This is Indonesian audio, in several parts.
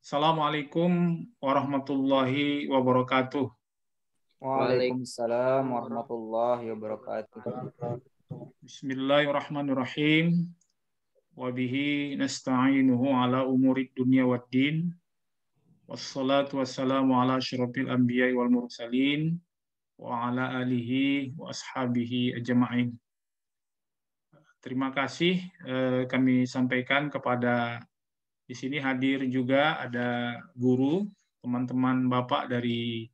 Assalamualaikum warahmatullahi wabarakatuh. Waalaikumsalam warahmatullahi wabarakatuh. Bismillahirrahmanirrahim. Wabihi nasta'inuhu ala umuri dunia wa din. Wassalatu wassalamu ala syurafil anbiya wal mursalin. Wa ala alihi wa ashabihi ajma'in. Terima kasih eh, kami sampaikan kepada di sini hadir juga ada guru, teman-teman Bapak dari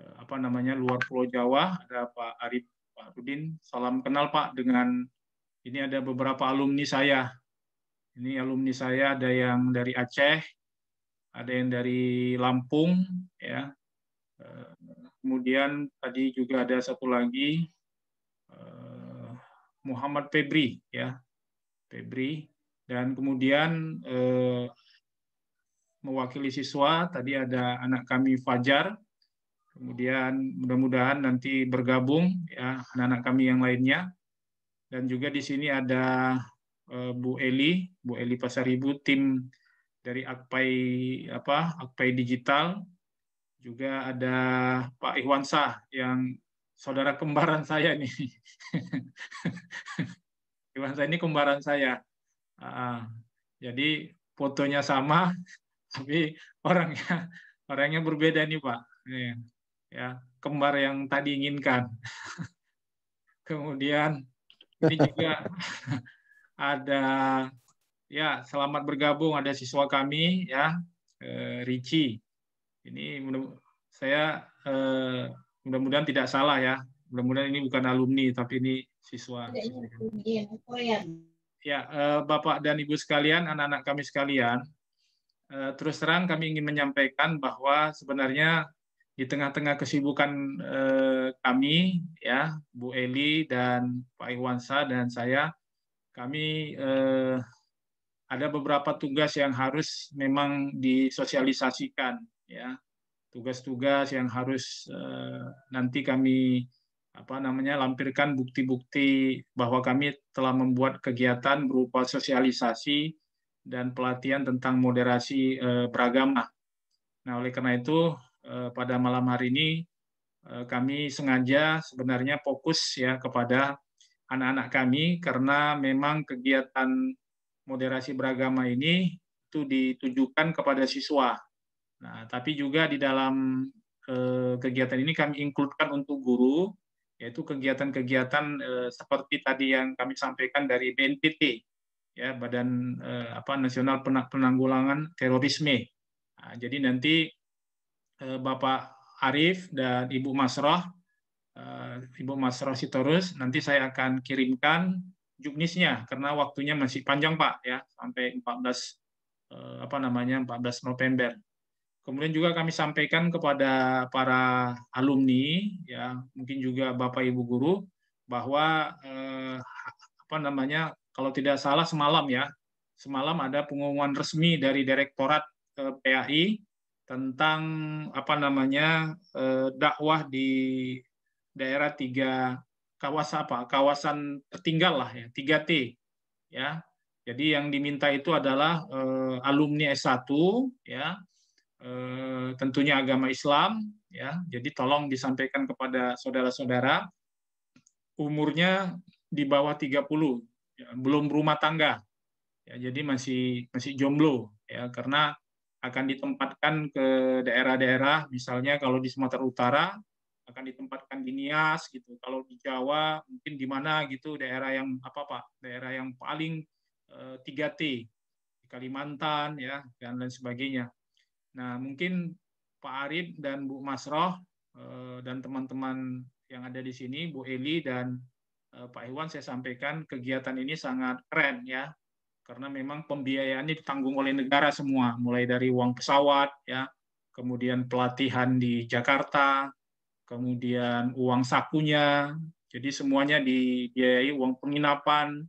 eh, apa namanya luar Pulau Jawa, ada Pak Arif Pak Rudin. Salam kenal Pak dengan ini ada beberapa alumni saya. Ini alumni saya ada yang dari Aceh, ada yang dari Lampung, ya. Eh, kemudian tadi juga ada satu lagi eh, Muhammad Febri, ya. Febri dan kemudian eh, mewakili siswa, tadi ada anak kami Fajar, kemudian mudah-mudahan nanti bergabung ya anak-anak kami yang lainnya. Dan juga di sini ada eh, Bu Eli, Bu Eli Pasaribu, tim dari Akpai apa Akpai Digital. Juga ada Pak Ihwansa yang saudara kembaran saya nih. Ihwansa ini kembaran saya. Uh, jadi fotonya sama, tapi orangnya orangnya berbeda nih Pak. Nih, ya kembar yang tadi inginkan. Kemudian ini juga ada ya selamat bergabung ada siswa kami ya eh, Ricci. Ini saya eh, mudah-mudahan tidak salah ya. Mudah-mudahan ini bukan alumni tapi ini siswa. siswa. Ya, eh, Bapak dan Ibu sekalian, anak-anak kami sekalian, eh, terus terang kami ingin menyampaikan bahwa sebenarnya di tengah-tengah kesibukan eh, kami, ya Bu Eli dan Pak Iwansa dan saya, kami ada beberapa tugas yang harus memang disosialisasikan, ya tugas-tugas yang harus nanti kami apa namanya lampirkan bukti-bukti bahwa kami telah membuat kegiatan berupa sosialisasi dan pelatihan tentang moderasi e, beragama. Nah, oleh karena itu e, pada malam hari ini e, kami sengaja sebenarnya fokus ya kepada anak-anak kami karena memang kegiatan moderasi beragama ini itu ditujukan kepada siswa. Nah, tapi juga di dalam kegiatan ini kami inkludkan untuk guru yaitu kegiatan-kegiatan eh, seperti tadi yang kami sampaikan dari BNPT ya Badan eh, apa Nasional Penanggulangan Terorisme. Nah, jadi nanti eh, Bapak Arif dan Ibu Masroh eh, Ibu Masroh Sitorus nanti saya akan kirimkan juknisnya karena waktunya masih panjang Pak ya sampai 14 eh, apa namanya 14 November. Kemudian juga kami sampaikan kepada para alumni, ya mungkin juga bapak ibu guru, bahwa eh, apa namanya kalau tidak salah semalam ya, semalam ada pengumuman resmi dari Direktorat eh, PAI tentang apa namanya eh, dakwah di daerah tiga kawasan apa kawasan tertinggal lah ya tiga t ya jadi yang diminta itu adalah eh, alumni S1 ya Eh, tentunya agama Islam ya. Jadi tolong disampaikan kepada saudara-saudara umurnya di bawah 30 ya, belum berumah tangga. Ya, jadi masih masih jomblo ya karena akan ditempatkan ke daerah-daerah misalnya kalau di Sumatera Utara akan ditempatkan di Nias gitu. Kalau di Jawa mungkin di mana gitu daerah yang apa Pak? Daerah yang paling eh, 3T Kalimantan ya dan lain sebagainya Nah, mungkin Pak Arif dan Bu Masroh eh, dan teman-teman yang ada di sini, Bu Eli dan eh, Pak Iwan, saya sampaikan kegiatan ini sangat keren ya, karena memang pembiayaannya ditanggung oleh negara semua, mulai dari uang pesawat ya, kemudian pelatihan di Jakarta, kemudian uang sakunya, jadi semuanya dibiayai uang penginapan,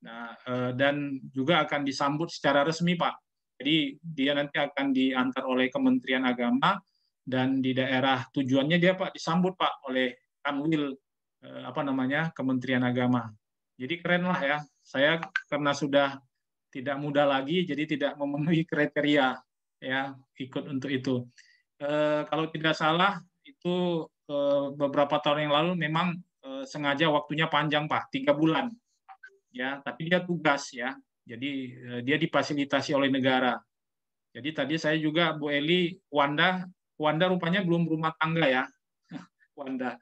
nah eh, dan juga akan disambut secara resmi Pak jadi dia nanti akan diantar oleh Kementerian Agama dan di daerah tujuannya dia Pak disambut Pak oleh Kanwil eh, apa namanya Kementerian Agama. Jadi keren lah ya. Saya karena sudah tidak muda lagi jadi tidak memenuhi kriteria ya ikut untuk itu. E, kalau tidak salah itu e, beberapa tahun yang lalu memang e, sengaja waktunya panjang Pak, tiga bulan. Ya, tapi dia tugas ya. Jadi eh, dia difasilitasi oleh negara. Jadi tadi saya juga Bu Eli, Wanda, Wanda rupanya belum rumah tangga ya, Wanda.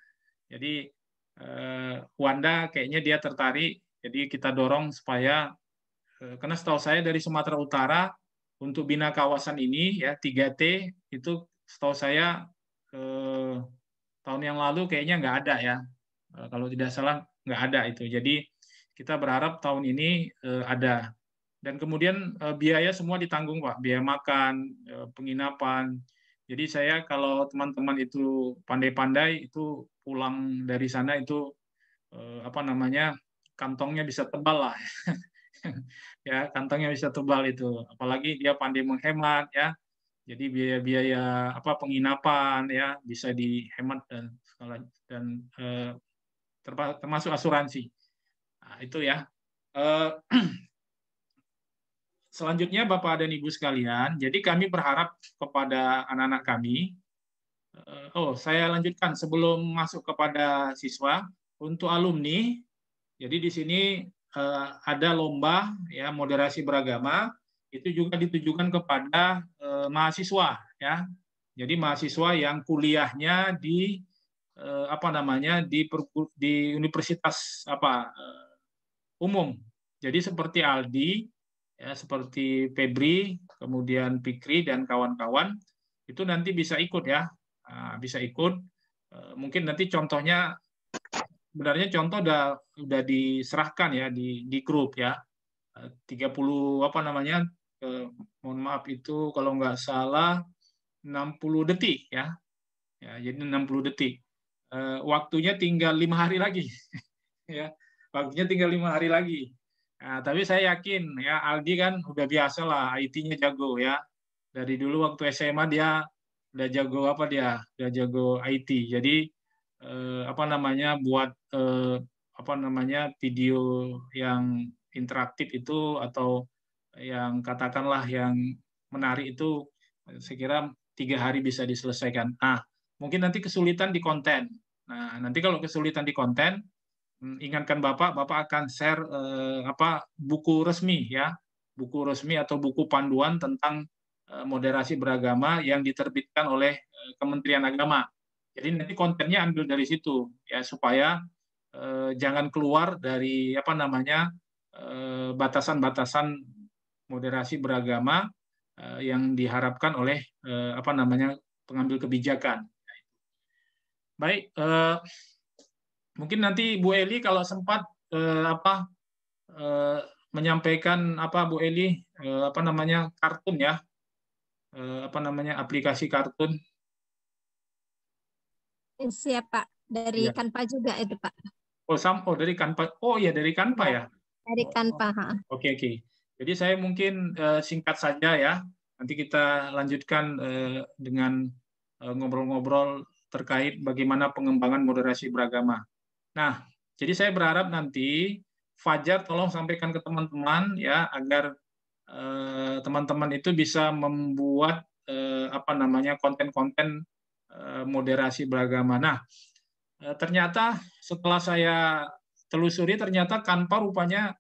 Jadi eh, Wanda kayaknya dia tertarik. Jadi kita dorong supaya eh, karena setahu saya dari Sumatera Utara untuk bina kawasan ini ya 3T itu setahu saya eh, tahun yang lalu kayaknya nggak ada ya kalau tidak salah nggak ada itu. Jadi kita berharap tahun ini eh, ada dan kemudian uh, biaya semua ditanggung pak biaya makan uh, penginapan jadi saya kalau teman-teman itu pandai-pandai itu pulang dari sana itu uh, apa namanya kantongnya bisa tebal lah ya kantongnya bisa tebal itu apalagi dia pandai menghemat ya jadi biaya-biaya apa penginapan ya bisa dihemat dan dan uh, termasuk asuransi nah, itu ya uh, Selanjutnya Bapak dan Ibu sekalian, jadi kami berharap kepada anak-anak kami, eh, oh saya lanjutkan sebelum masuk kepada siswa, untuk alumni, jadi di sini eh, ada lomba ya moderasi beragama, itu juga ditujukan kepada eh, mahasiswa ya. Jadi mahasiswa yang kuliahnya di apa namanya di di universitas apa umum. Jadi seperti Aldi ya, seperti Febri, kemudian Pikri dan kawan-kawan itu nanti bisa ikut ya, ah, bisa ikut. Eh, mungkin nanti contohnya, sebenarnya contoh udah udah diserahkan ya di di grup ya. 30 eh, apa namanya? Eh, mohon maaf itu kalau nggak salah 60 detik ya. Ya, jadi 60 detik. waktunya tinggal lima hari lagi. ya, waktunya tinggal lima hari lagi Nah, tapi saya yakin ya Aldi kan udah biasa lah IT-nya jago ya. Dari dulu waktu SMA dia udah jago apa dia? Udah jago IT. Jadi eh, apa namanya buat eh, apa namanya video yang interaktif itu atau yang katakanlah yang menarik itu saya kira tiga hari bisa diselesaikan. Ah, mungkin nanti kesulitan di konten. Nah, nanti kalau kesulitan di konten, Hmm, ingatkan Bapak, Bapak akan share eh, apa buku resmi ya, buku resmi atau buku panduan tentang eh, moderasi beragama yang diterbitkan oleh eh, Kementerian Agama. Jadi nanti kontennya ambil dari situ ya supaya eh, jangan keluar dari apa namanya batasan eh, batasan-batasan moderasi beragama eh, yang diharapkan oleh eh, apa namanya pengambil kebijakan. Baik, eh, Mungkin nanti Bu Eli kalau sempat eh, apa eh, menyampaikan apa Bu Eli eh, apa namanya kartun ya eh, apa namanya aplikasi kartun. siapa ya, dari ya. Kanpa juga itu Pak. Oh sam oh dari Kanpa oh ya dari Kanpa ya. Dari oh, Kanpa. Oke oh, oke. Okay, okay. Jadi saya mungkin eh, singkat saja ya. Nanti kita lanjutkan eh, dengan eh, ngobrol-ngobrol terkait bagaimana pengembangan moderasi beragama. Nah, jadi saya berharap nanti Fajar tolong sampaikan ke teman-teman ya agar eh, teman-teman eh, itu bisa membuat eh, apa namanya konten-konten eh, moderasi beragama. Nah, eh, ternyata setelah saya telusuri ternyata Kanpa rupanya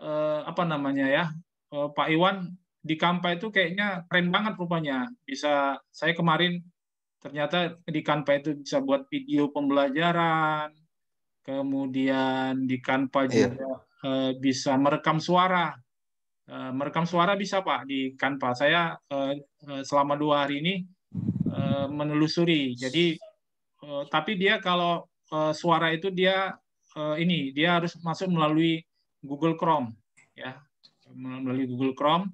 eh, apa namanya ya Pak Iwan di Kanpa itu kayaknya keren banget rupanya. Bisa saya kemarin ternyata di Kanpa itu bisa buat video pembelajaran, kemudian di Kanpa yeah. juga uh, bisa merekam suara. Uh, merekam suara bisa Pak di Kanpa. Saya uh, selama dua hari ini uh, menelusuri. Jadi uh, tapi dia kalau uh, suara itu dia uh, ini dia harus masuk melalui Google Chrome ya melalui Google Chrome.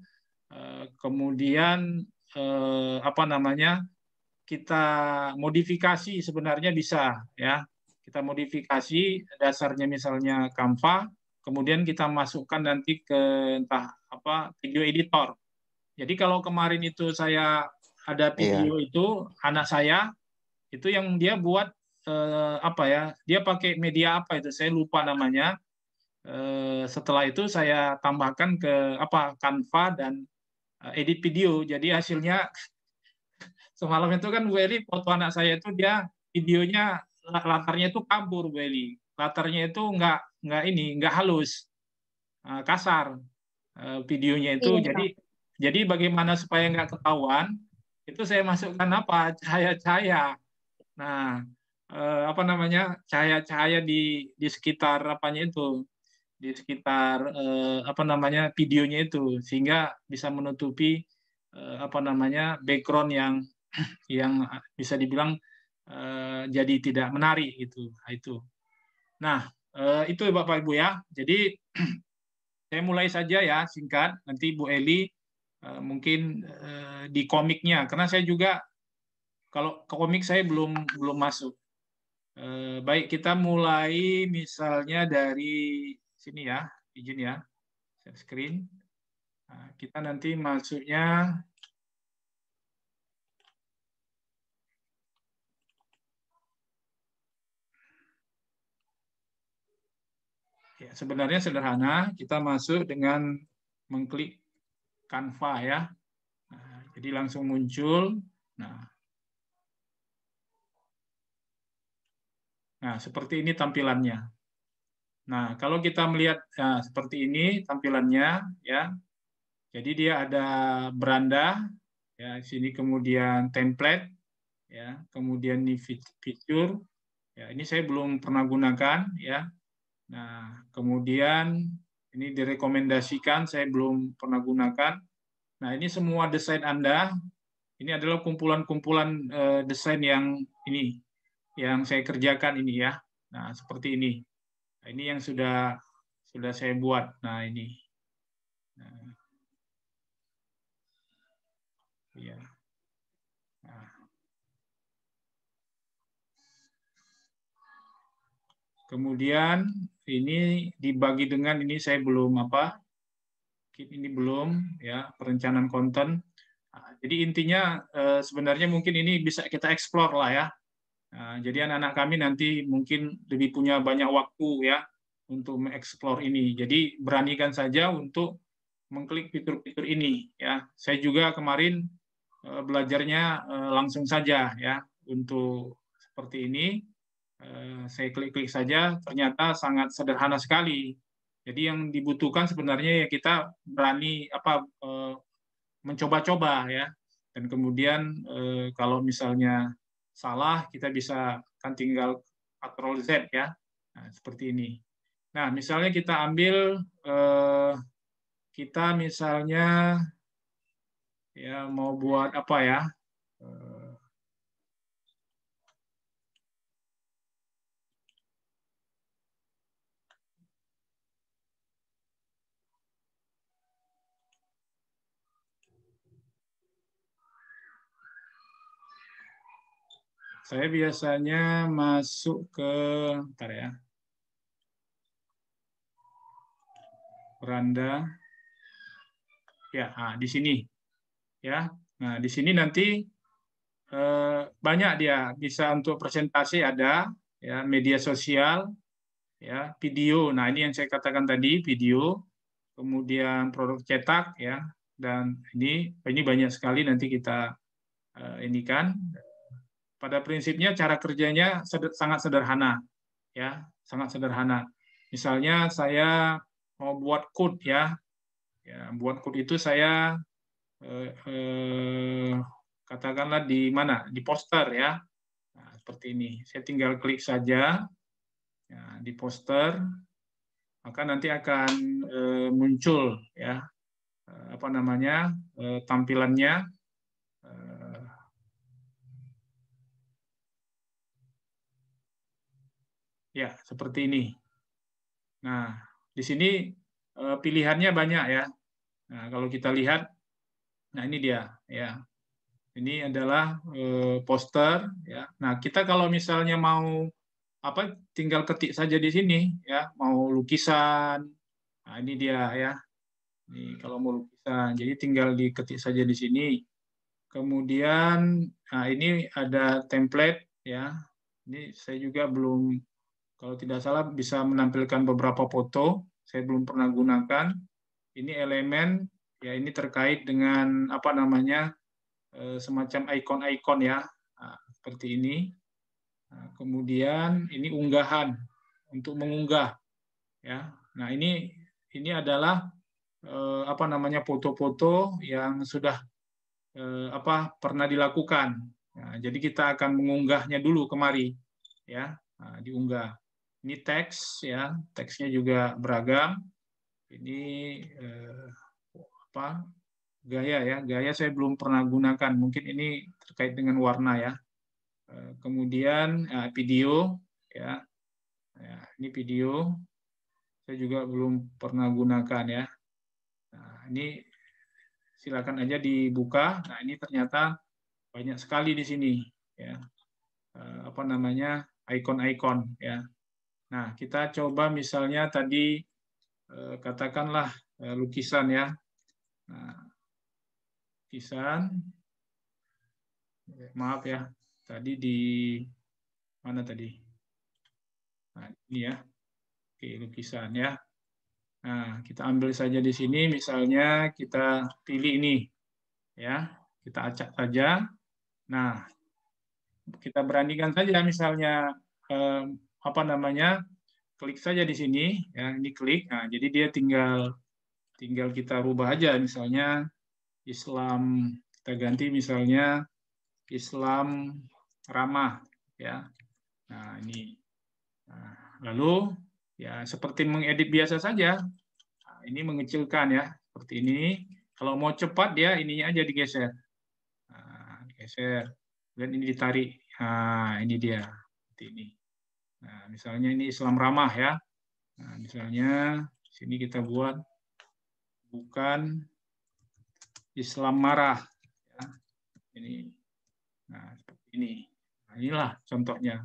Uh, kemudian uh, apa namanya kita modifikasi sebenarnya bisa ya kita modifikasi dasarnya misalnya Canva, kemudian kita masukkan nanti ke entah apa video editor. Jadi kalau kemarin itu saya ada iya. video yeah. itu anak saya itu yang dia buat eh, apa ya? Dia pakai media apa itu? Saya lupa namanya. Eh, setelah itu saya tambahkan ke apa Canva dan eh, edit video. Jadi hasilnya semalam itu kan Bu foto anak saya itu dia videonya latarnya itu kabur beli Latarnya itu nggak nggak ini nggak halus, eh, kasar eh, videonya itu. Iya. Jadi jadi bagaimana supaya nggak ketahuan? Itu saya masukkan apa cahaya-cahaya. Nah eh, apa namanya cahaya-cahaya di di sekitar apanya itu di sekitar apa namanya videonya itu sehingga bisa menutupi apa namanya background yang yang bisa dibilang Eh, jadi tidak menarik gitu nah, itu nah eh, itu ya, bapak ibu ya jadi saya mulai saja ya singkat nanti Bu Eli eh, mungkin di komiknya karena saya juga kalau ke komik saya belum belum masuk baik kita mulai misalnya dari sini ya izin ya share screen nah, kita nanti masuknya Ya, sebenarnya sederhana, kita masuk dengan mengklik Canva ya. Nah, jadi langsung muncul. Nah, nah seperti ini tampilannya. Nah, kalau kita melihat nah, seperti ini tampilannya ya. Jadi dia ada beranda ya, di sini kemudian template ya, kemudian ini fitur. Ya, ini saya belum pernah gunakan ya. Nah, kemudian ini direkomendasikan, saya belum pernah gunakan. Nah, ini semua desain Anda, ini adalah kumpulan-kumpulan eh, desain yang ini, yang saya kerjakan ini ya. Nah, seperti ini. Nah, ini yang sudah sudah saya buat. Nah, ini. Nah. Ya. Kemudian ini dibagi dengan ini saya belum apa ini belum ya perencanaan konten. Nah, jadi intinya eh, sebenarnya mungkin ini bisa kita explore lah ya. Nah, jadi anak-anak kami nanti mungkin lebih punya banyak waktu ya untuk mengeksplor ini. Jadi beranikan saja untuk mengklik fitur-fitur ini ya. Saya juga kemarin eh, belajarnya eh, langsung saja ya untuk seperti ini Eh, saya klik-klik saja, ternyata sangat sederhana sekali. Jadi yang dibutuhkan sebenarnya ya kita berani apa eh, mencoba-coba ya. Dan kemudian eh, kalau misalnya salah kita bisa kan tinggal Ctrl Z ya, nah, seperti ini. Nah misalnya kita ambil kita misalnya ya mau buat apa ya? Saya biasanya masuk ke, ntar ya, Randa. Ya, nah, di sini. Ya, nah di sini nanti eh, banyak dia bisa untuk presentasi ada, ya media sosial, ya video. Nah ini yang saya katakan tadi video, kemudian produk cetak, ya dan ini ini banyak sekali nanti kita eh, ini kan pada prinsipnya cara kerjanya seder, sangat sederhana, ya, sangat sederhana. Misalnya saya mau buat code ya, ya buat code itu saya eh, eh, katakanlah di mana, di poster ya, nah, seperti ini. Saya tinggal klik saja ya, di poster, maka nanti akan eh, muncul ya eh, apa namanya eh, tampilannya Ya, seperti ini. Nah, di sini eh, pilihannya banyak ya. Nah, kalau kita lihat, nah ini dia ya. Ini adalah eh, poster ya. Nah, kita kalau misalnya mau apa tinggal ketik saja di sini ya, mau lukisan. Nah, ini dia ya. Ini kalau mau lukisan, jadi tinggal diketik saja di sini. Kemudian nah ini ada template ya. Ini saya juga belum kalau tidak salah bisa menampilkan beberapa foto, saya belum pernah gunakan. Ini elemen ya ini terkait dengan apa namanya eh, semacam ikon-ikon ya ah, seperti ini. Nah, kemudian ini unggahan untuk mengunggah ya. Nah ini ini adalah eh, apa namanya foto-foto yang sudah eh, apa pernah dilakukan. Nah, jadi kita akan mengunggahnya dulu kemari ya nah, diunggah. Ini teks ya, teksnya juga beragam. Ini eh, apa? Gaya ya, gaya saya belum pernah gunakan. Mungkin ini terkait dengan warna ya. Eh, kemudian eh, video ya. ya. Ini video saya juga belum pernah gunakan ya. Nah, ini silakan aja dibuka. Nah, ini ternyata banyak sekali di sini ya. Eh, apa namanya? ikon-ikon ya Nah, kita coba misalnya tadi eh, katakanlah eh, lukisan ya. Nah, lukisan. Maaf ya, tadi di mana tadi? Nah, ini ya. Oke, lukisan ya. Nah, kita ambil saja di sini misalnya kita pilih ini. Ya, kita acak saja. Nah, kita beranikan saja misalnya eh, apa namanya klik saja di sini ya ini klik nah jadi dia tinggal tinggal kita rubah aja misalnya Islam kita ganti misalnya Islam ramah ya nah ini nah, lalu ya seperti mengedit biasa saja nah, ini mengecilkan ya seperti ini kalau mau cepat dia ininya aja digeser nah, digeser dan ini ditarik nah ini dia seperti ini Nah, misalnya ini Islam ramah ya. Nah, misalnya sini kita buat bukan Islam marah. Ya. Ini, nah seperti ini. Nah, inilah contohnya.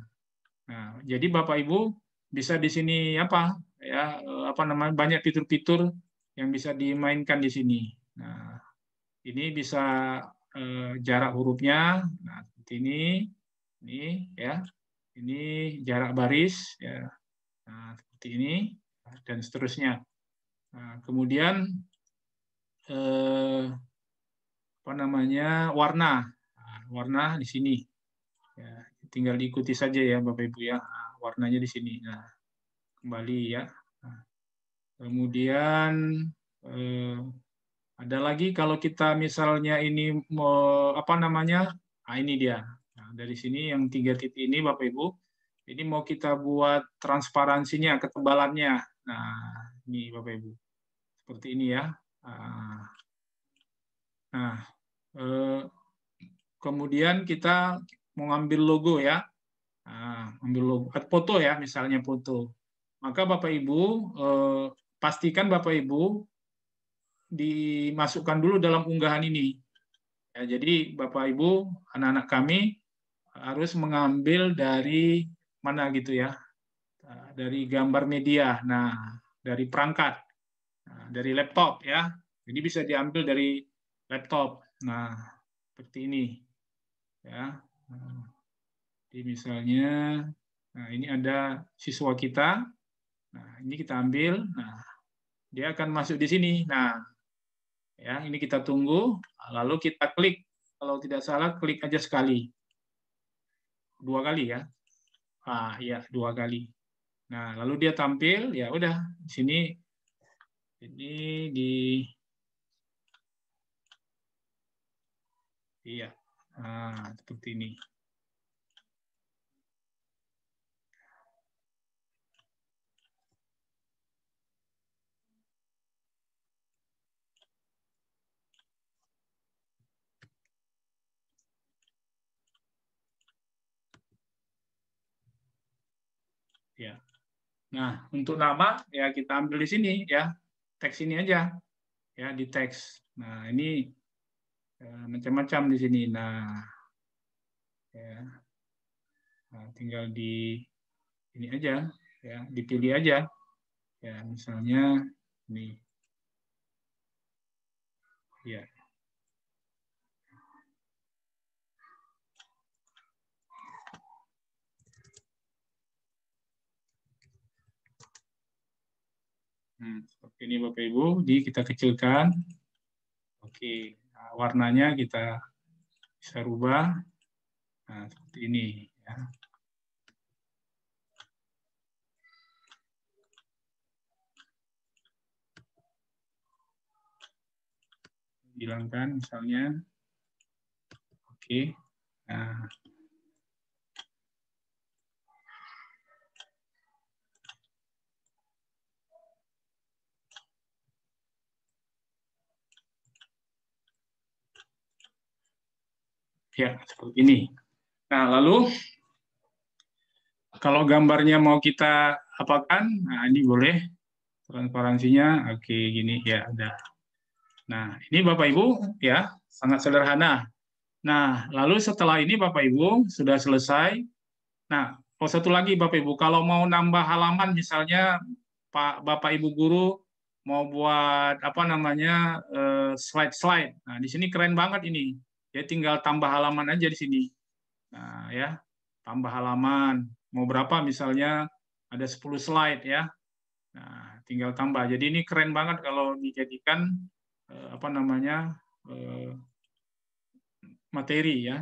Nah, jadi Bapak Ibu bisa di sini apa ya apa namanya banyak fitur-fitur yang bisa dimainkan di sini. Nah, ini bisa eh, jarak hurufnya. Nah, seperti ini, ini ya. Ini jarak baris ya, nah, seperti ini dan seterusnya. Nah, kemudian eh, apa namanya warna, nah, warna di sini. Ya, tinggal diikuti saja ya Bapak Ibu ya nah, warnanya di sini. Nah kembali ya. Nah, kemudian eh, ada lagi kalau kita misalnya ini mau apa namanya? Nah, ini dia dari sini yang tiga titik ini Bapak Ibu, ini mau kita buat transparansinya, ketebalannya. Nah, ini Bapak Ibu, seperti ini ya. Ah. Nah, eh, kemudian kita mau ngambil logo ya, nah, ambil logo, eh, foto ya, misalnya foto. Maka Bapak Ibu eh, pastikan Bapak Ibu dimasukkan dulu dalam unggahan ini. Ya, jadi Bapak Ibu, anak-anak kami harus mengambil dari mana gitu ya, nah, dari gambar media, nah dari perangkat, nah, dari laptop ya. Jadi bisa diambil dari laptop. Nah seperti ini ya. Nah, jadi misalnya, nah ini ada siswa kita. Nah ini kita ambil. Nah dia akan masuk di sini. Nah ya ini kita tunggu, lalu kita klik. Kalau tidak salah klik aja sekali dua kali ya ah ya dua kali nah lalu dia tampil ya udah di sini ini di iya nah, seperti ini ya. Nah, untuk nama ya kita ambil di sini ya. Teks ini aja. Ya, di teks. Nah, ini ya, macam-macam di sini. Nah, ya. Nah, tinggal di ini aja ya, dipilih aja. Ya, misalnya ini. Ya. seperti ini Bapak Ibu, di kita kecilkan. Oke, nah, warnanya kita bisa rubah. Nah, seperti ini ya. hilangkan misalnya. Oke. Nah, ya seperti ini. Nah lalu kalau gambarnya mau kita apakan, nah ini boleh transparansinya, oke gini ya ada. Nah ini Bapak Ibu ya sangat sederhana. Nah lalu setelah ini Bapak Ibu sudah selesai. Nah oh satu lagi Bapak Ibu kalau mau nambah halaman misalnya Pak Bapak Ibu guru mau buat apa namanya eh, slide-slide. Nah di sini keren banget ini ya tinggal tambah halaman aja di sini. Nah, ya, tambah halaman. Mau berapa misalnya ada 10 slide ya. Nah, tinggal tambah. Jadi ini keren banget kalau dijadikan eh, apa namanya? Eh, materi ya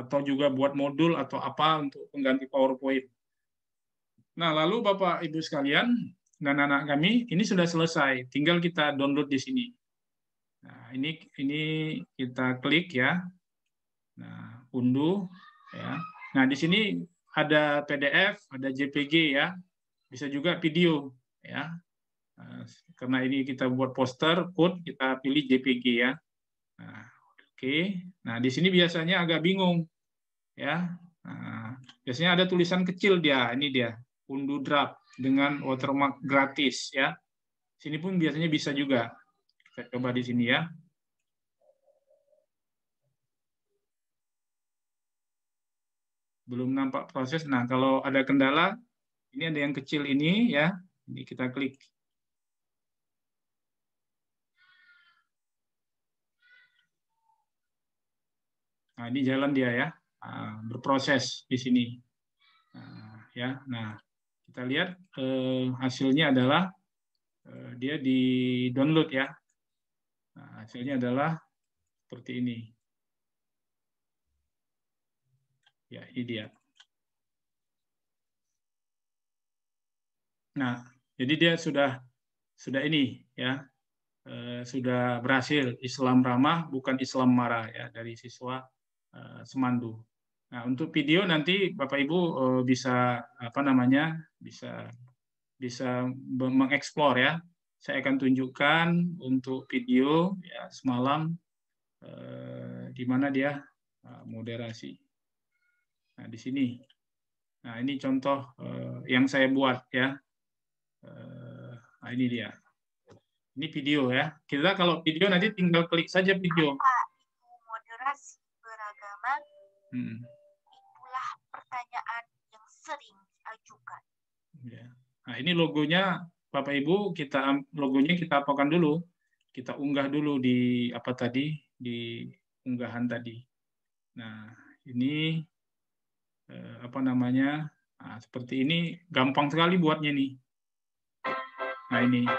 atau juga buat modul atau apa untuk pengganti PowerPoint. Nah, lalu Bapak Ibu sekalian dan anak kami, ini sudah selesai. Tinggal kita download di sini. Nah, ini ini kita klik ya. Nah, unduh ya. Nah, di sini ada PDF, ada JPG ya. Bisa juga video ya. Nah, karena ini kita buat poster, put kita pilih JPG ya. Nah, oke. Okay. Nah, di sini biasanya agak bingung ya. Nah, biasanya ada tulisan kecil dia, ini dia, unduh draft dengan watermark gratis ya. Sini pun biasanya bisa juga saya coba di sini ya. Belum nampak proses. Nah, kalau ada kendala, ini ada yang kecil ini ya. Ini kita klik. Nah, ini jalan dia ya. Ah, berproses di sini. Nah, ya. Nah, kita lihat eh, hasilnya adalah eh, dia di download ya Nah, hasilnya adalah seperti ini. Ya, ini dia. Nah, jadi dia sudah sudah ini ya eh, sudah berhasil Islam ramah bukan Islam marah ya dari siswa Semando. Eh, Semandu. Nah untuk video nanti Bapak Ibu eh, bisa apa namanya bisa bisa mengeksplor ya saya akan tunjukkan untuk video ya semalam uh, di mana dia uh, moderasi. Nah, di sini. Nah, ini contoh uh, yang saya buat ya. Uh, nah, ini dia. Ini video ya. Kita kalau video nanti tinggal klik saja video. Hmm. Itulah pertanyaan yang sering diajukan. Ya. Nah, ini logonya Bapak Ibu kita logonya kita apakan dulu, kita unggah dulu di apa tadi di unggahan tadi. Nah ini eh, apa namanya nah, seperti ini gampang sekali buatnya nih. Nah ini. Nah.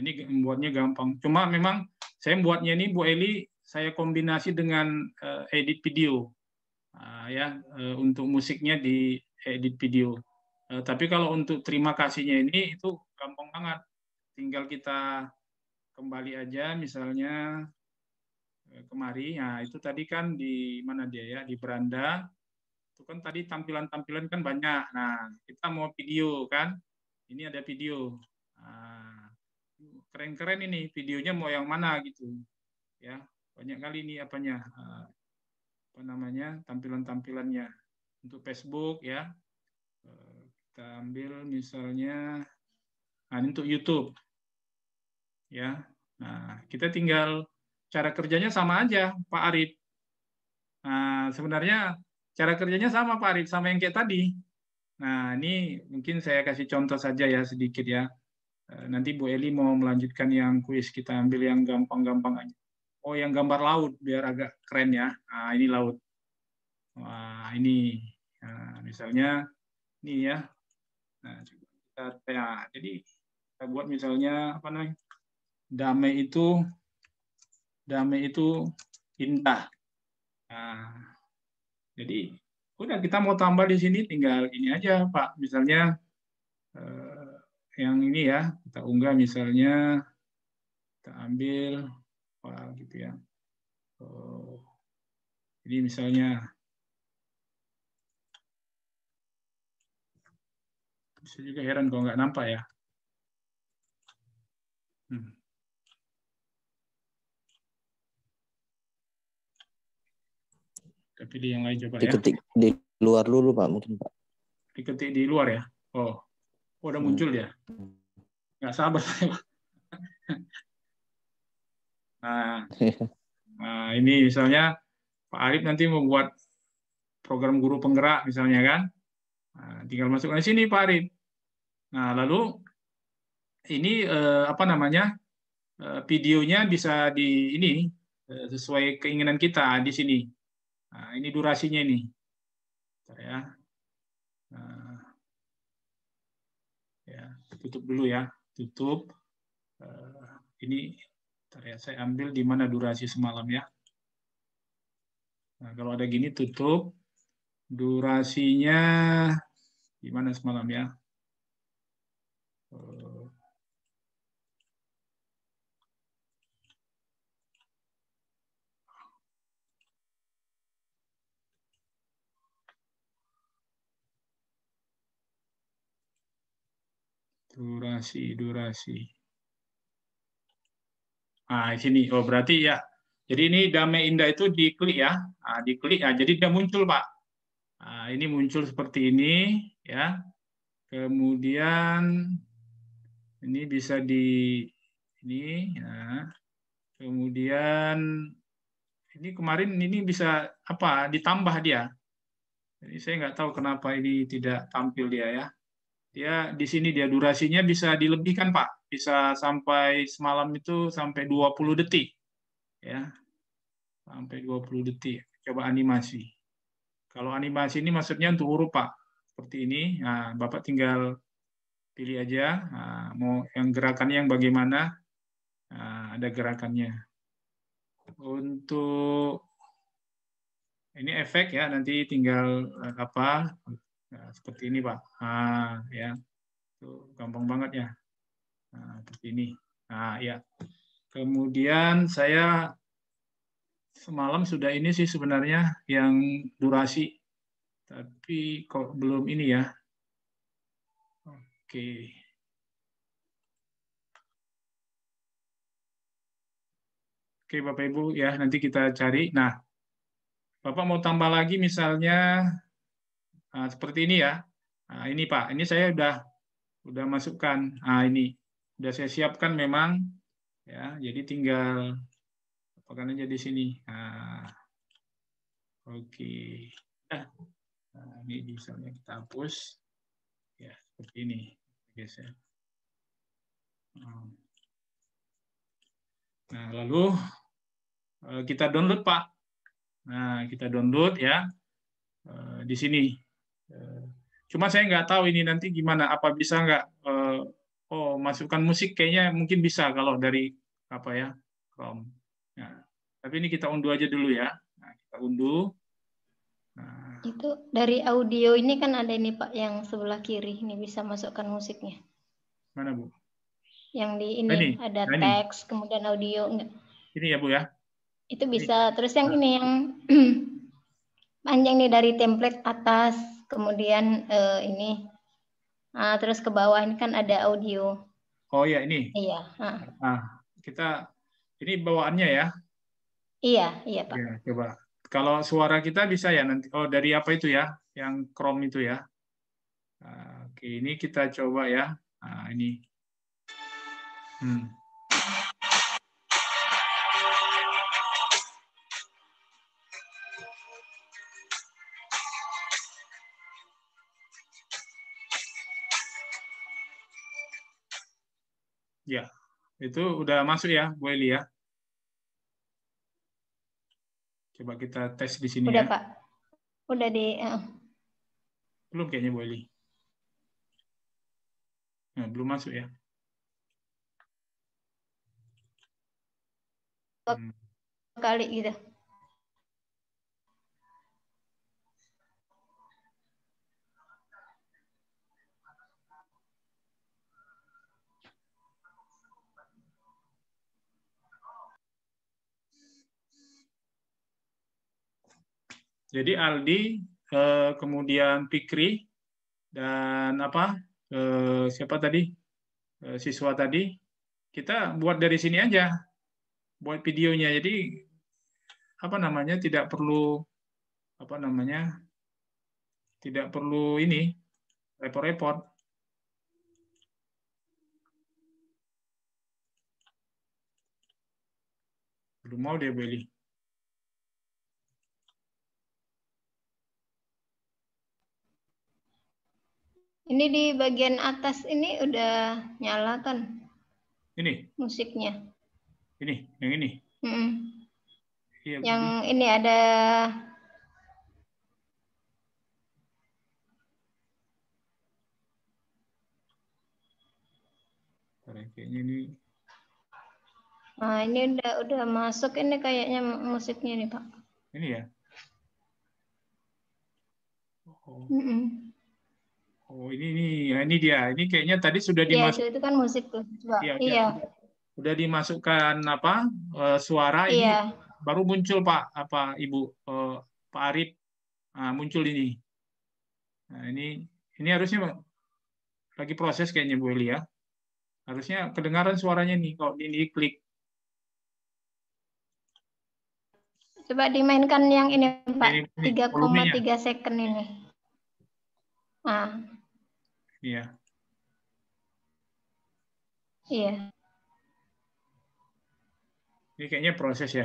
ini membuatnya gampang. Cuma memang saya buatnya ini Bu Eli saya kombinasi dengan uh, edit video uh, ya uh, untuk musiknya di edit video. Uh, tapi kalau untuk terima kasihnya ini itu gampang banget, tinggal kita kembali aja misalnya kemari. Nah itu tadi kan di mana dia ya di beranda itu kan tadi tampilan-tampilan kan banyak. Nah kita mau video kan, ini ada video. Nah, keren-keren ini videonya mau yang mana gitu ya banyak kali ini apanya eh, apa namanya tampilan-tampilannya untuk Facebook ya eh, kita ambil misalnya nah, untuk YouTube ya nah kita tinggal cara kerjanya sama aja Pak Arif nah sebenarnya cara kerjanya sama Pak Arif sama yang kayak tadi nah ini mungkin saya kasih contoh saja ya sedikit ya eh, nanti Bu Eli mau melanjutkan yang kuis kita ambil yang gampang-gampang aja Oh, yang gambar laut biar agak keren ya. Nah, ini laut. Wah, ini nah, misalnya ini ya. Nah, kita ya, jadi kita buat misalnya apa namanya? Damai itu damai itu indah. Nah, jadi udah kita mau tambah di sini tinggal ini aja, Pak. Misalnya eh, yang ini ya, kita unggah misalnya kita ambil apa gitu ya. Oh. Eh, Jadi misalnya bisa juga heran kalau nggak nampak ya. Hmm. Tapi di yang lain coba ya. Diketik ya. di luar dulu Pak mungkin Pak. Diketik di luar ya. Oh, oh udah hmm. muncul ya. Nggak sabar saya Nah, iya. nah ini misalnya Pak Arif nanti membuat program guru penggerak misalnya kan, nah, tinggal masukkan sini Pak Arif. Nah lalu ini eh, apa namanya eh, videonya bisa di ini eh, sesuai keinginan kita di sini. Nah, ini durasinya ini. Bentar ya. Nah, ya tutup dulu ya, tutup. Eh, ini Bentar ya, saya ambil di mana durasi semalam ya. Nah, kalau ada gini tutup. Durasinya di mana semalam ya? Eh, durasi, durasi. Nah, di sini. Oh, berarti ya. Jadi ini damai indah itu diklik ya. Nah, diklik ya. Jadi dia muncul, Pak. Nah, ini muncul seperti ini ya. Kemudian ini bisa di ini ya. Kemudian ini kemarin ini bisa apa? Ditambah dia. Jadi saya nggak tahu kenapa ini tidak tampil dia ya. Dia di sini dia durasinya bisa dilebihkan, Pak bisa sampai semalam itu sampai 20 detik ya sampai 20 detik coba animasi kalau animasi ini maksudnya untuk huruf pak seperti ini nah, bapak tinggal pilih aja nah, mau yang gerakannya yang bagaimana nah, ada gerakannya untuk ini efek ya nanti tinggal eh, apa nah, seperti ini pak nah, ya itu gampang banget ya Nah, seperti ini. Nah, ya. Kemudian saya semalam sudah ini sih sebenarnya yang durasi. Tapi kok belum ini ya. Oke. Oke Bapak Ibu ya nanti kita cari. Nah, Bapak mau tambah lagi misalnya nah, seperti ini ya. Nah, ini Pak, ini saya udah udah masukkan. Ah ini sudah saya siapkan memang, ya. Jadi tinggal apakah aja di sini. Nah, Oke. Okay. Nah, ah, ini misalnya kita hapus. Ya, seperti ini. Guys, ya. hmm. Nah, lalu eh, kita download, Pak. Nah, kita download ya eh, di sini. Eh, cuma saya nggak tahu ini nanti gimana, apa bisa nggak oh masukkan musik kayaknya mungkin bisa kalau dari apa ya Chrome. Nah, ya, tapi ini kita unduh aja dulu ya. Nah, kita unduh. Nah. Itu dari audio ini kan ada ini Pak yang sebelah kiri ini bisa masukkan musiknya. Mana Bu? Yang di nah, ini, ini. ada nah, ini. teks kemudian audio enggak? Ini ya Bu ya. Itu bisa. Ini. Terus yang nah. ini yang panjang nih dari template atas kemudian eh, ini uh, terus ke bawah ini kan ada audio. Oh ya ini. Iya. Uh. Nah, kita ini bawaannya ya. Iya, iya Pak. Ya, coba. Kalau suara kita bisa ya nanti. Oh dari apa itu ya? Yang Chrome itu ya. Ah, oke, ini kita coba ya. Nah, ini. Hmm. Ya, itu udah masuk ya, Bu Eli ya. Coba kita tes di sini udah, ya. Pak. Udah di... Eh. Belum kayaknya, Bu Eli. Nah, belum masuk ya. Hmm. Kali gitu. Jadi Aldi, eh, kemudian Pikri dan apa eh, siapa tadi eh, siswa tadi kita buat dari sini aja buat videonya. Jadi apa namanya tidak perlu apa namanya tidak perlu ini repot-repot. Belum mau dia beli. Ini di bagian atas ini udah nyala kan? Ini. Musiknya. Ini, yang ini. Mm -mm. Ya, yang begini. ini ada ya, kayaknya ini Nah, ini udah udah masuk ini kayaknya musiknya nih, Pak. Ini ya? Oh. Mm -mm. Oh ini ini ini dia. Ini kayaknya tadi sudah iya, dimasuk. Iya, itu kan musik tuh. iya. iya. iya. Udah dimasukkan apa uh, suara ini iya. baru muncul Pak apa Ibu uh, Pak Arif uh, muncul ini. Nah, ini ini harusnya lagi proses kayaknya Bu Eli ya. Harusnya kedengaran suaranya nih kalau ini klik. Coba dimainkan yang ini Pak, 3,3 second ini. Nah. Iya. Iya. Ini kayaknya proses ya.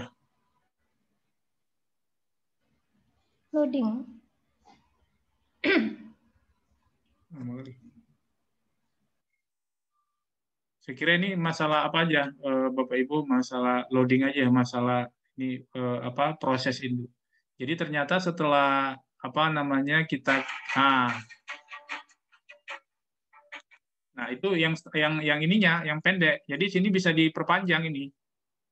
Loading. Saya kira ini masalah apa aja, eh, Bapak Ibu, masalah loading aja, ya, masalah ini eh, apa proses ini. Jadi ternyata setelah apa namanya kita, ah, Nah, itu yang yang yang ininya yang pendek. Jadi sini bisa diperpanjang ini.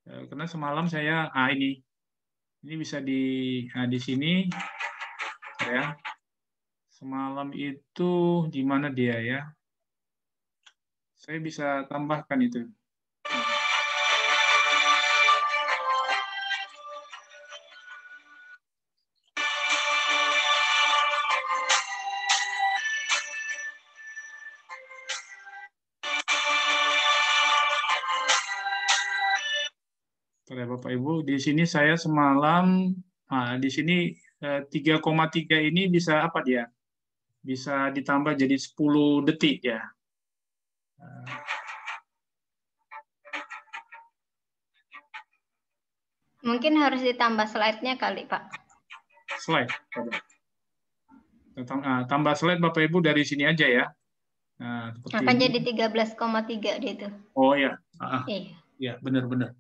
Eh, karena semalam saya ah ini. Ini bisa di nah, di sini ya. Semalam itu di mana dia ya? Saya bisa tambahkan itu. sore Bapak Ibu. Di sini saya semalam, nah, di sini 3,3 eh, ini bisa apa dia? Bisa ditambah jadi 10 detik ya. Eh, mungkin harus ditambah slide-nya kali, Pak. Slide. Ah, tambah slide Bapak Ibu dari sini aja ya. Nah, Akan ini. jadi 13,3 dia itu. Oh ya. iya. Iya, benar-benar.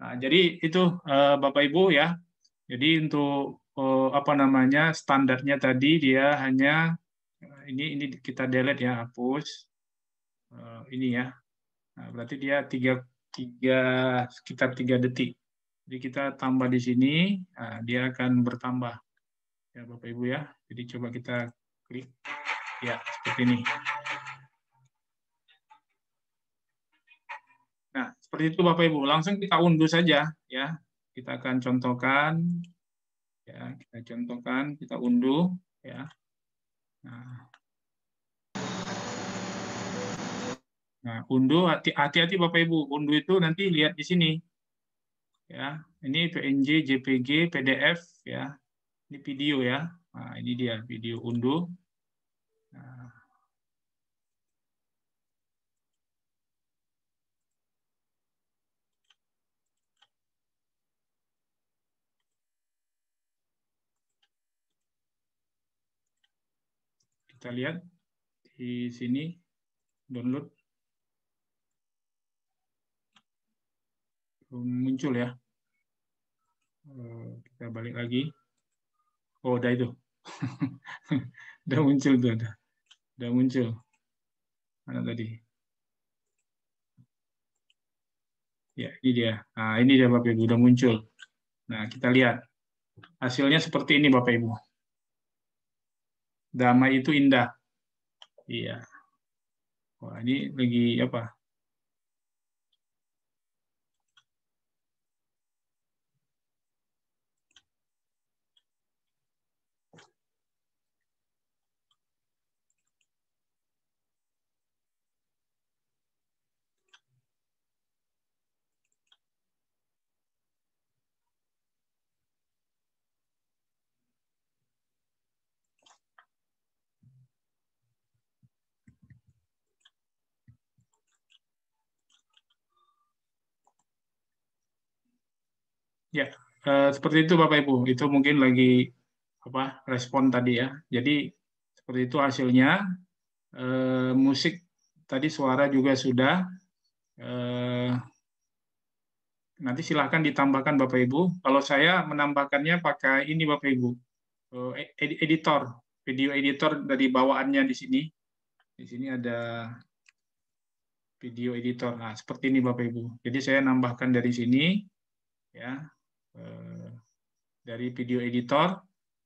Nah, jadi itu uh, Bapak Ibu ya. Jadi untuk uh, apa namanya standarnya tadi dia hanya uh, ini ini kita delete ya, hapus uh, ini ya. Nah, berarti dia tiga tiga sekitar tiga detik. Jadi kita tambah di sini, nah, dia akan bertambah ya Bapak Ibu ya. Jadi coba kita klik ya seperti ini. Seperti itu Bapak Ibu. Langsung kita unduh saja ya. Kita akan contohkan ya, kita contohkan, kita unduh ya. Nah, Nah, unduh hati-hati Bapak Ibu. Unduh itu nanti lihat di sini. Ya, ini PNG, JPG, PDF ya. Ini video ya. Nah, ini dia video unduh. Nah, Kita lihat di sini download muncul ya. Eh, kita balik lagi. Oh, udah itu. udah muncul tuh, udah. Udah muncul. Mana tadi? Ya, ini dia. Nah, ini dia Bapak Ibu, udah muncul. Nah, kita lihat. Hasilnya seperti ini Bapak Ibu damai itu indah. Iya. Wah, ini lagi apa? Ya, eh, seperti itu Bapak Ibu. Itu mungkin lagi apa respon tadi ya. Jadi seperti itu hasilnya. Eh, musik tadi suara juga sudah. Eh, nanti silahkan ditambahkan Bapak Ibu. Kalau saya menambahkannya pakai ini Bapak Ibu, eh, editor, video editor dari bawaannya di sini. Di sini ada video editor. Nah, seperti ini Bapak Ibu. Jadi saya nambahkan dari sini ya. Eh, dari video editor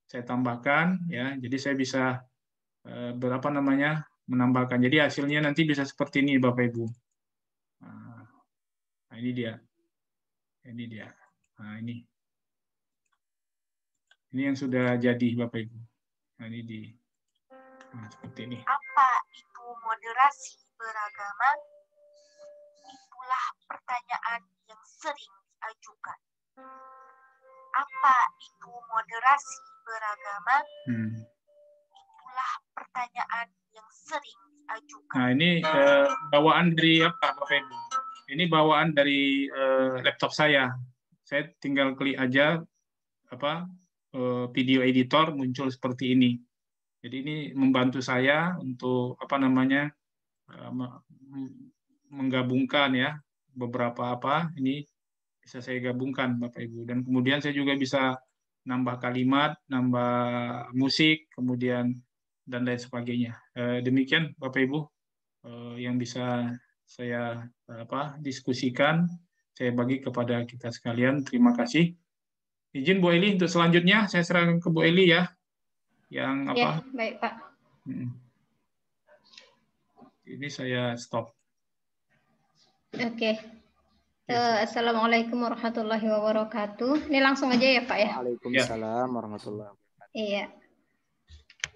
saya tambahkan ya jadi saya bisa eh, berapa namanya menambahkan jadi hasilnya nanti bisa seperti ini bapak ibu nah, nah, ini dia ini dia nah ini ini yang sudah jadi bapak ibu nah ini di nah, seperti ini apa itu moderasi beragama itulah pertanyaan yang sering diajukan apa itu moderasi beragama? Hmm. Itulah pertanyaan yang sering diajukan. Nah ini eh, bawaan dari apa Pak Fendi? Ini bawaan dari eh, laptop saya. Saya tinggal klik aja apa eh, video editor muncul seperti ini. Jadi ini membantu saya untuk apa namanya eh, menggabungkan ya beberapa apa ini bisa saya gabungkan Bapak Ibu dan kemudian saya juga bisa nambah kalimat, nambah musik, kemudian dan lain sebagainya. Eh, demikian Bapak Ibu eh, yang bisa saya eh, apa diskusikan, saya bagi kepada kita sekalian. Terima kasih. Izin Bu Eli untuk selanjutnya saya serang ke Bu Eli ya. Yang ya, apa? Ya, baik Pak. Ini saya stop. Oke. Okay. Uh, Assalamualaikum warahmatullahi wabarakatuh. Ini langsung aja ya Pak ya. Waalaikumsalam ya. warahmatullahi wabarakatuh. Iya.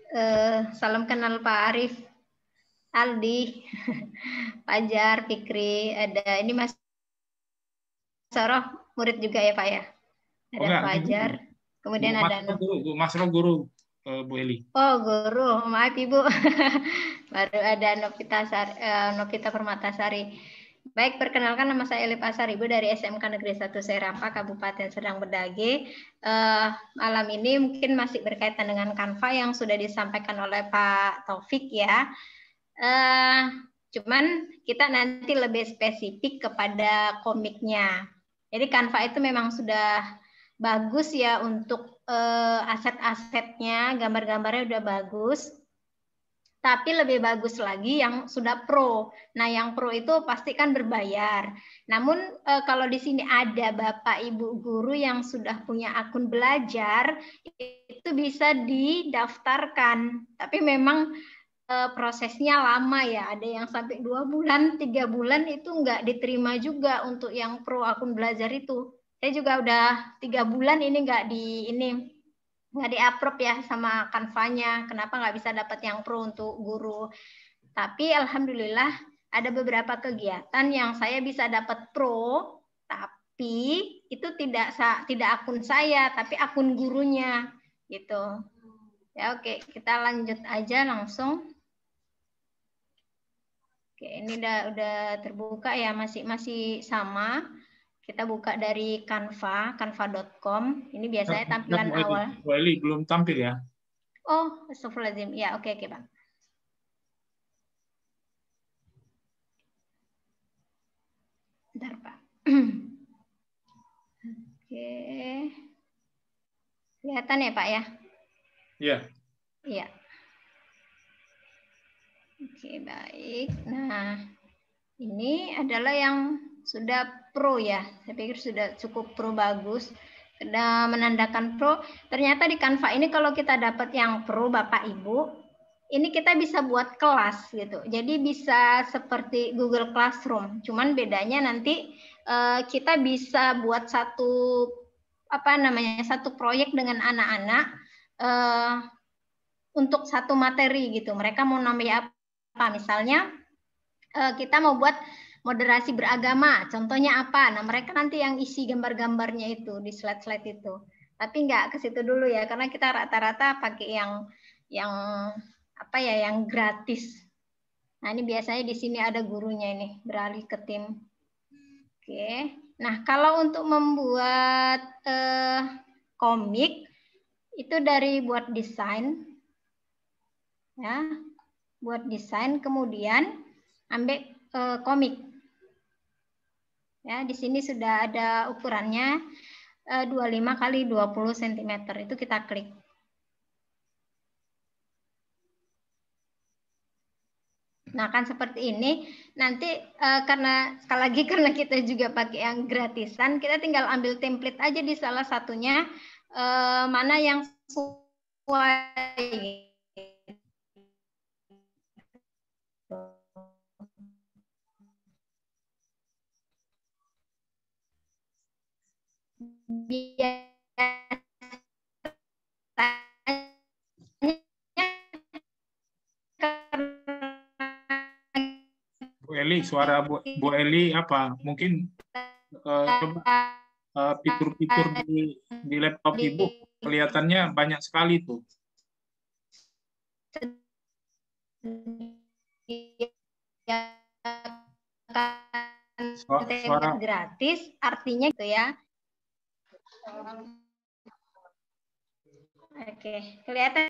Uh, salam kenal Pak Arif, Aldi, Pajar, Fikri. Ada ini Mas Saroh, murid juga ya Pak ya. Ada oh, Pajar. Kemudian Bu, ada Mas Guru, Mas Roh eh, guru uh, Bu Eli. Oh guru, maaf Ibu. Baru ada Novita Sar, uh, Novita Permatasari. Baik, perkenalkan nama saya Elif Asaribu dari SMK Negeri 1 Serapa, Kabupaten Serang Bedage. Uh, eh, malam ini mungkin masih berkaitan dengan kanva yang sudah disampaikan oleh Pak Taufik ya. Uh, cuman kita nanti lebih spesifik kepada komiknya. Jadi kanva itu memang sudah bagus ya untuk uh, aset-asetnya, gambar-gambarnya sudah bagus tapi lebih bagus lagi yang sudah pro. Nah, yang pro itu pasti kan berbayar. Namun e, kalau di sini ada Bapak Ibu guru yang sudah punya akun belajar, itu bisa didaftarkan. Tapi memang e, prosesnya lama ya. Ada yang sampai dua bulan, tiga bulan itu nggak diterima juga untuk yang pro akun belajar itu. Saya juga udah tiga bulan ini nggak di ini nggak di-approve ya sama kanvanya, kenapa nggak bisa dapat yang pro untuk guru. Tapi alhamdulillah ada beberapa kegiatan yang saya bisa dapat pro, tapi itu tidak tidak akun saya, tapi akun gurunya gitu. Ya oke, kita lanjut aja langsung. Oke, ini udah udah terbuka ya, masih masih sama. Kita buka dari Canva, canva.com. Ini biasanya tampilan Bu awal. Bu Eli belum tampil ya? Oh, astagfirullahaladzim. Ya, oke, okay, oke, okay, Bang. Bentar, Pak. oke. Okay. Kelihatan ya, Pak, ya? Iya. Iya. Oke, baik. Nah, ini adalah yang sudah pro ya. Saya pikir sudah cukup pro bagus menandakan pro. Ternyata di Canva ini kalau kita dapat yang pro Bapak Ibu, ini kita bisa buat kelas gitu. Jadi bisa seperti Google Classroom, cuman bedanya nanti eh, kita bisa buat satu apa namanya satu proyek dengan anak-anak eh, untuk satu materi gitu. Mereka mau nambah apa? Misalnya eh, kita mau buat moderasi beragama. Contohnya apa? Nah, mereka nanti yang isi gambar-gambarnya itu di slide-slide itu. Tapi nggak ke situ dulu ya, karena kita rata-rata pakai yang yang apa ya, yang gratis. Nah, ini biasanya di sini ada gurunya ini, beralih ke tim. Oke. Nah, kalau untuk membuat eh, komik itu dari buat desain ya, buat desain kemudian ambil e, komik. Ya, di sini sudah ada ukurannya 25 eh, kali 20 cm. Itu kita klik. Nah, kan seperti ini. Nanti eh, karena sekali lagi karena kita juga pakai yang gratisan, kita tinggal ambil template aja di salah satunya eh, mana yang sesuai Bu Eli, suara Bu, Bu Eli apa? Mungkin uh, coba uh, fitur-fitur di, di laptop Ibu kelihatannya banyak sekali tuh. Suara, suara gratis artinya gitu ya. Oke, kelihatan